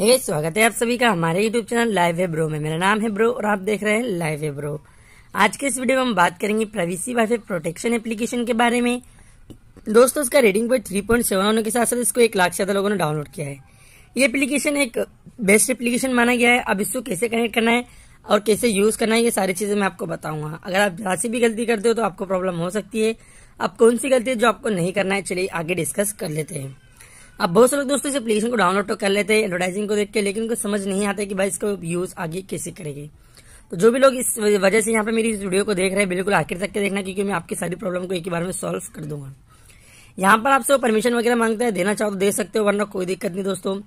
hey, स्वागत है आप सभी का हमारे यूट्यूब चैनल लाइव है ब्रो में मेरा नाम है ब्रो और आप देख रहे हैं लाइव है ब्रो आज के इस वीडियो में हम बात करेंगे प्राइवेसी वाईफाई प्रोटेक्शन एप्लीकेशन के बारे में दोस्तों इसका rating point three point seven होने के साथ साथ इसको एक लाख से ज्यादा लोगों ने डाउनलोड किया है ये एप्लीकेशन एक बेस्ट एप्लीकेशन माना गया है अब इसको कैसे कनेक्ट करना है और कैसे यूज करना है ये सारी चीजें मैं आपको बताऊंगा अगर आप जहां भी गलती करते हो तो आपको प्रॉब्लम हो सकती है अब कौन सी गलती है जो आपको नहीं करना है चलिए आगे डिस्कस कर लेते हैं अब बहुत से लोग दोस्तों इस एप्लीकेशन को डाउनलोड तो कर लेते हैं एडवर्टाइजिंग को देख के लेकिन उनको समझ नहीं आता कि भाई इसका यूज आगे कैसे करेगी तो जो भी लोग इस वजह से यहाँ पे मेरी इस वीडियो को देख रहे हैं बिल्कुल आखिर तक के देखना क्योंकि मैं आपकी सारी प्रॉब्लम को एक ही बार में सॉल्व कर दूंगा यहाँ पर आपसे परमिशन वगैरह मांगता है देना चाहो तो दे सकते हो वरना कोई दिक्कत नहीं दोस्तों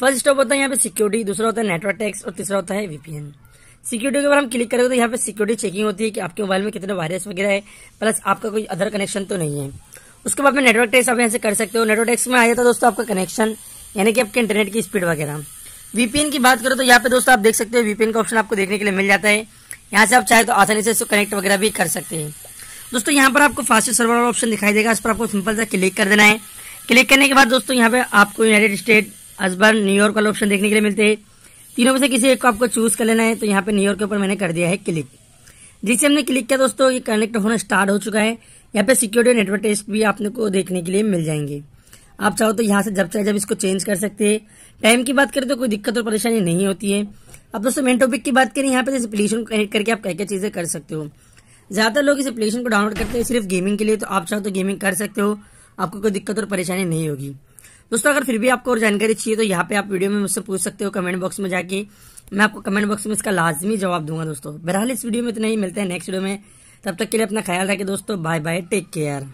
फर्स्ट स्टॉप होता है यहाँ पे सिक्योरिटी दूसरा होता है नेटवर्क टैक्स और तीसरा होता है वीपीएन सिक्योरिटी के बारे हम क्लिक करेंगे तो यहाँ पे सिक्योरिटी चेकिंग होती है कि आपके मोबाइल में कितने वायरस वगैरह है प्लस आपका कोई अदर कनेक्शन तो नहीं है उसके बाद में नेटवर्क टेस्ट आप यहाँ से कर सकते हो नेटवर्क टेस्ट में आ जाता है दोस्तों आपका कनेक्शन यानी कि आपके इंटरनेट की स्पीड वगैरह वीपीएन की बात करो तो यहाँ पे दोस्तों आप देख सकते हो वीपीएन का ऑप्शन आपको देखने के लिए मिल जाता है यहाँ से आप चाहे तो आसानी से इसको कनेक्ट वगैरह भी कर सकते हैं दोस्तों यहाँ पर आपको फास्ट सर्वर वाला ऑप्शन दिखाई देगा इस पर आपको सिंपल सा क्लिक कर देना है क्लिक करने के बाद दोस्तों यहाँ पे आपको यूनाइटेड स्टेट अजबर न्यूयॉर्क वाला ऑप्शन देखने के लिए मिलते हैं तीनों में से किसी एक को आपको चूज कर लेना है तो यहाँ पे न्यूयॉर्क के ऊपर मैंने कर दिया है क्लिक जिसे हमने क्लिक किया दोस्तों ये कनेक्ट होना स्टार्ट हो चुका है यहाँ पे सिक्योरिटी और नेटवर्क टेस्ट भी आपने को देखने के लिए मिल जाएंगे आप चाहो तो यहाँ से जब चाहे जब इसको चेंज कर सकते हैं टाइम की बात करें तो कोई दिक्कत और परेशानी नहीं होती है अब दोस्तों मेन टॉपिक की बात करें यहाँ पे जैसे एप्लीकेशन कनेक्ट करके आप क्या क्या चीज़ें कर सकते हो ज़्यादातर लोग इस एप्लीकेशन को डाउनलोड करते हैं सिर्फ गेमिंग के लिए तो आप चाहो तो गेमिंग कर सकते हो आपको कोई दिक्कत और परेशानी नहीं होगी दोस्तों अगर फिर भी आपको और जानकारी चाहिए तो यहाँ पे आप वीडियो में मुझसे पूछ सकते हो कमेंट बॉक्स में जाके मैं आपको कमेंट बॉक्स में इसका लाजमी जवाब दूंगा दोस्तों बहरहाल इस वीडियो में इतना ही मिलता है नेक्स्ट वीडियो में तब तक के लिए अपना ख्याल रखें दोस्तों बाय बाय टेक केयर